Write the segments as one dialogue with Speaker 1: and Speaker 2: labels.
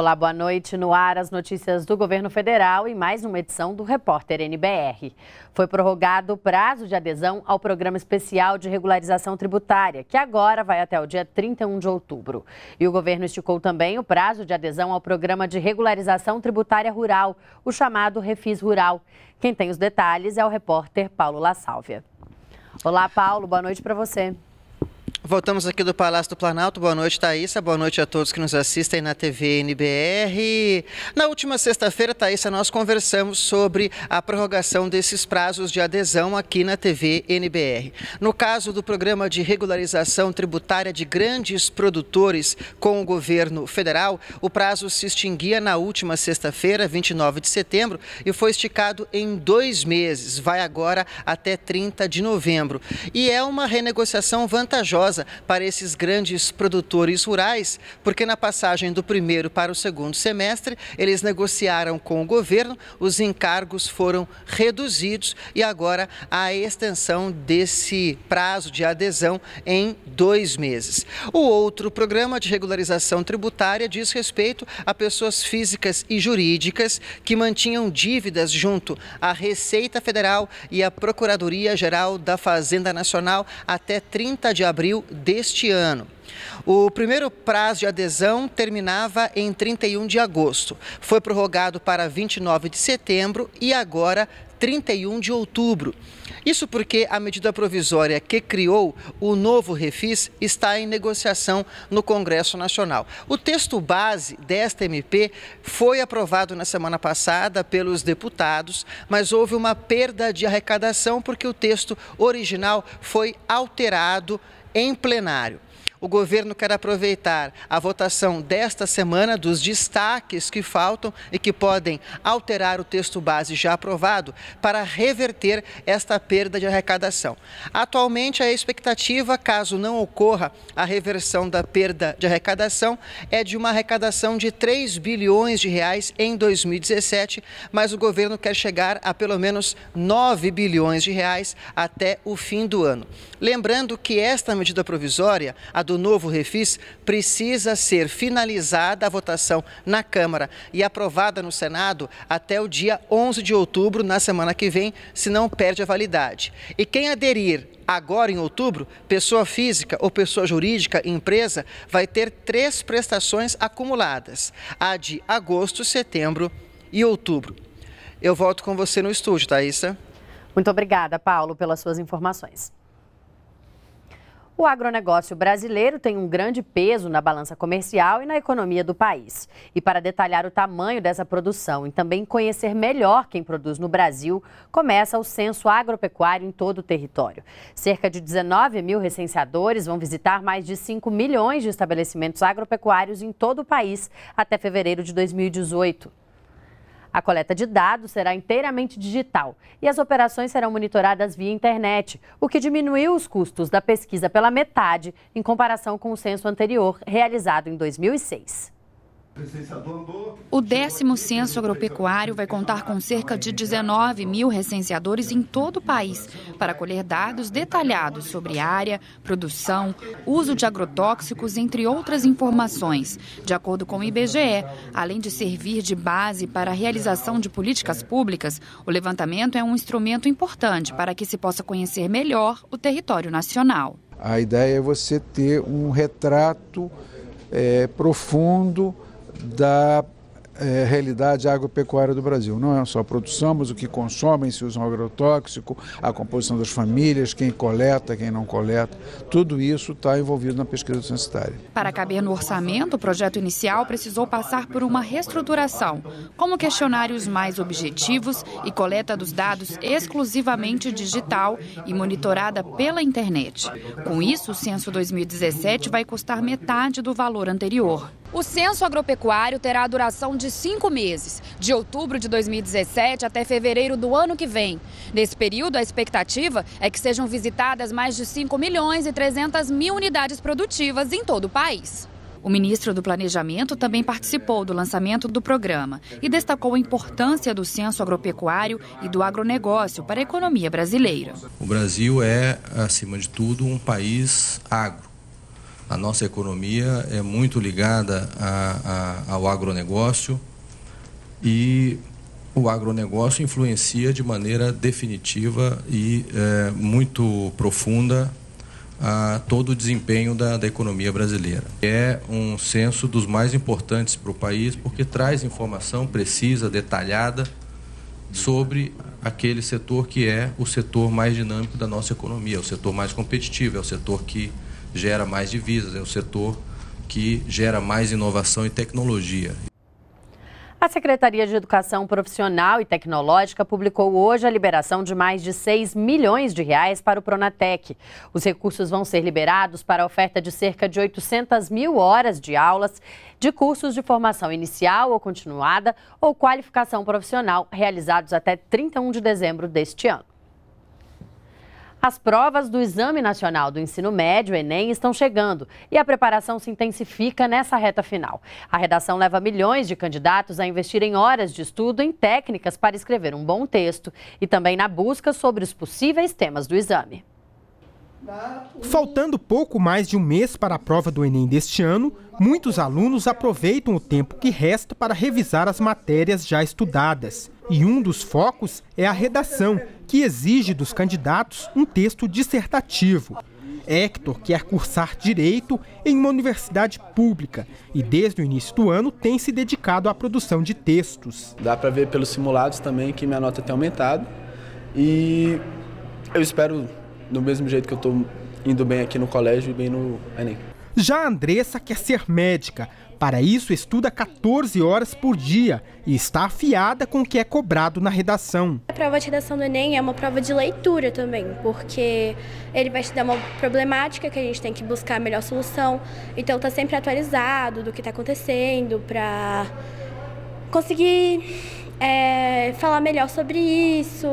Speaker 1: Olá, boa noite. No ar, as notícias do governo federal e mais uma edição do Repórter NBR. Foi prorrogado o prazo de adesão ao Programa Especial de Regularização Tributária, que agora vai até o dia 31 de outubro. E o governo esticou também o prazo de adesão ao Programa de Regularização Tributária Rural, o chamado Refis Rural. Quem tem os detalhes é o repórter Paulo La Sálvia. Olá, Paulo. Boa noite para você.
Speaker 2: Voltamos aqui do Palácio do Planalto. Boa noite, Thaisa. Boa noite a todos que nos assistem na TV NBR.
Speaker 1: Na última sexta-feira,
Speaker 2: Thaisa, nós conversamos sobre a prorrogação desses prazos de adesão aqui na TV NBR. No caso do programa de regularização tributária de grandes produtores com o governo federal, o prazo se extinguia na última sexta-feira, 29 de setembro, e foi esticado em dois meses. Vai agora até 30 de novembro. E é uma renegociação vantajosa casa para esses grandes produtores rurais, porque na passagem do primeiro para o segundo semestre, eles negociaram com o governo, os encargos foram reduzidos e agora a extensão desse prazo de adesão em dois meses. O outro programa de regularização tributária diz respeito a pessoas físicas e jurídicas que mantinham dívidas junto à Receita Federal e à Procuradoria Geral da Fazenda Nacional até 30 de abril deste ano. O primeiro prazo de adesão terminava em 31 de agosto. Foi prorrogado para 29 de setembro e agora 31 de outubro. Isso porque a medida provisória que criou o novo refis está em negociação no Congresso Nacional. O texto base desta MP foi aprovado na semana passada pelos deputados, mas houve uma perda de arrecadação porque o texto original foi alterado em plenário o governo quer aproveitar a votação desta semana dos destaques que faltam e que podem alterar o texto base já aprovado para reverter esta perda de arrecadação. Atualmente, a expectativa, caso não ocorra a reversão da perda de arrecadação, é de uma arrecadação de 3 bilhões de reais em 2017, mas o governo quer chegar a pelo menos 9 bilhões de reais até o fim do ano. Lembrando que esta medida provisória, a do novo refis, precisa ser finalizada a votação na Câmara e aprovada no Senado até o dia 11 de outubro, na semana que vem, se não perde a validade. E quem aderir agora em outubro, pessoa física ou pessoa jurídica, empresa, vai ter três prestações acumuladas: a de agosto, setembro e outubro. Eu volto com você no estúdio, Thaisa.
Speaker 1: Muito obrigada, Paulo, pelas suas informações. O agronegócio brasileiro tem um grande peso na balança comercial e na economia do país. E para detalhar o tamanho dessa produção e também conhecer melhor quem produz no Brasil, começa o censo agropecuário em todo o território. Cerca de 19 mil recenseadores vão visitar mais de 5 milhões de estabelecimentos agropecuários em todo o país até fevereiro de 2018. A coleta de dados será inteiramente digital e as operações serão monitoradas via internet, o que diminuiu os custos da pesquisa pela metade em comparação com o censo anterior,
Speaker 3: realizado em 2006. O décimo censo agropecuário vai contar com cerca de 19 mil recenseadores em todo o país para colher dados detalhados sobre área, produção, uso de agrotóxicos, entre outras informações, de acordo com o IBGE. Além de servir de base para a realização de políticas públicas, o levantamento é um instrumento importante para que se possa conhecer melhor o território nacional.
Speaker 4: A ideia é você ter um retrato é, profundo da é, realidade agropecuária do Brasil. Não é só a produção, mas o que consomem, se usam agrotóxico, a composição das famílias, quem coleta, quem não coleta. Tudo isso está envolvido na pesquisa censitária.
Speaker 3: Para caber no orçamento, o projeto inicial precisou passar por uma reestruturação, como questionários mais objetivos e coleta dos dados exclusivamente digital e monitorada pela internet. Com isso, o censo 2017 vai custar metade do valor anterior. O censo agropecuário terá a duração de cinco meses, de outubro de 2017 até fevereiro do ano que vem. Nesse período, a expectativa é que sejam visitadas mais de 5 milhões e 300 mil unidades produtivas em todo o país. O ministro do Planejamento também participou do lançamento do programa e destacou a importância do censo agropecuário e do agronegócio para a economia brasileira.
Speaker 4: O Brasil é, acima de tudo, um país agro. A nossa economia é muito ligada a, a, ao agronegócio e o agronegócio influencia de maneira definitiva e é, muito profunda a todo o desempenho da, da, economia brasileira. É um censo dos mais importantes para o país, porque traz informação precisa, detalhada, sobre aquele setor que é o setor mais dinâmico da nossa economia, é o setor mais competitivo, é o setor que gera mais divisas, é o setor que gera mais inovação e tecnologia.
Speaker 1: A Secretaria de Educação Profissional e Tecnológica publicou hoje a liberação de mais de 6 milhões de reais para o Pronatec. Os recursos vão ser liberados para a oferta de cerca de 800 mil horas de aulas de cursos de formação inicial ou continuada ou qualificação profissional realizados até 31 de dezembro deste ano. As provas do Exame Nacional do Ensino Médio, Enem, estão chegando e a preparação se intensifica nessa reta final. A redação leva milhões de candidatos a investirem horas de estudo em técnicas para escrever um bom texto e também na busca sobre os possíveis temas do exame.
Speaker 4: Faltando pouco mais de um mês para a prova do Enem deste ano, muitos alunos aproveitam o tempo que resta para revisar as matérias já estudadas. E um dos focos é a redação, que exige dos candidatos um texto dissertativo. Hector quer cursar direito em uma universidade pública e desde o início do ano tem se dedicado à produção de textos. Dá para ver pelos simulados também que minha nota tem aumentado e eu espero, do mesmo jeito que eu estou indo bem aqui no colégio e bem no Enem. Já a Andressa quer ser médica. Para isso, estuda 14 horas por dia e está afiada com o que é cobrado na redação.
Speaker 1: A prova de redação do Enem é uma prova de leitura também, porque ele vai te dar uma problemática que a gente tem que buscar a melhor solução. Então, está sempre atualizado do que está acontecendo para conseguir é, falar melhor sobre isso,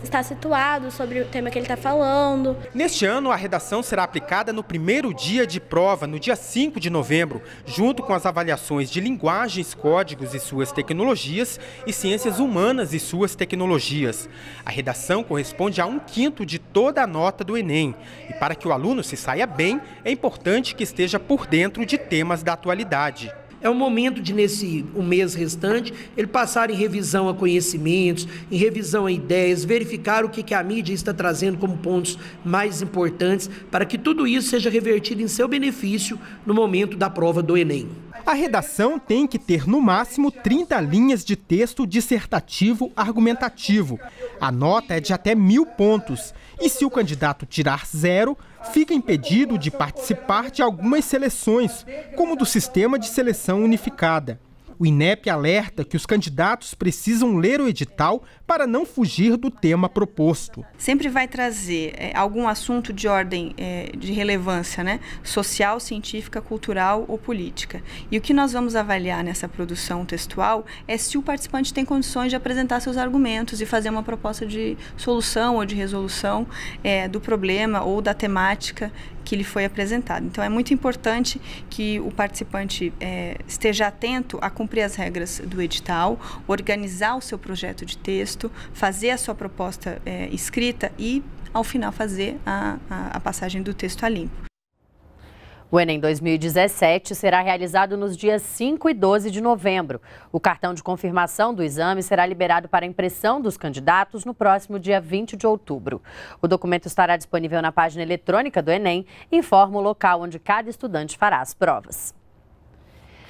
Speaker 1: estar situado sobre o tema que ele está falando.
Speaker 4: Neste ano, a redação será aplicada no primeiro dia de prova, no dia 5 de novembro, junto com as avaliações de linguagens, códigos e suas tecnologias e ciências humanas e suas tecnologias. A redação corresponde a um quinto de toda a nota do Enem. E para que o aluno se saia bem, é importante que esteja por dentro de temas da atualidade é o momento de, nesse o mês restante, ele passar em revisão a conhecimentos, em revisão a ideias, verificar o que, que a mídia está trazendo como pontos mais importantes, para que tudo isso seja revertido em seu benefício no momento da prova do Enem. A redação tem que ter no máximo 30 linhas de texto dissertativo argumentativo. A nota é de até mil pontos e se o candidato tirar zero, fica impedido de participar de algumas seleções, como do Sistema de Seleção Unificada. O INEP alerta que os candidatos precisam ler o edital para não fugir do tema proposto.
Speaker 3: Sempre vai trazer é, algum assunto de ordem é, de relevância, né? Social, científica, cultural ou política. E o que nós vamos avaliar nessa produção textual é se o participante tem condições de apresentar seus argumentos e fazer uma proposta de solução ou de resolução é, do problema ou da temática que lhe foi apresentada. Então é muito importante que o participante é, esteja atento a cumprir cumprir as regras do edital, organizar o seu projeto de texto, fazer a sua proposta é, escrita e, ao final, fazer a, a, a passagem do texto a limpo. O Enem 2017
Speaker 1: será realizado nos dias 5 e 12 de novembro. O cartão de confirmação do exame será liberado para impressão dos candidatos no próximo dia 20 de outubro. O documento estará disponível na página eletrônica do Enem e informa o local onde cada estudante fará as provas.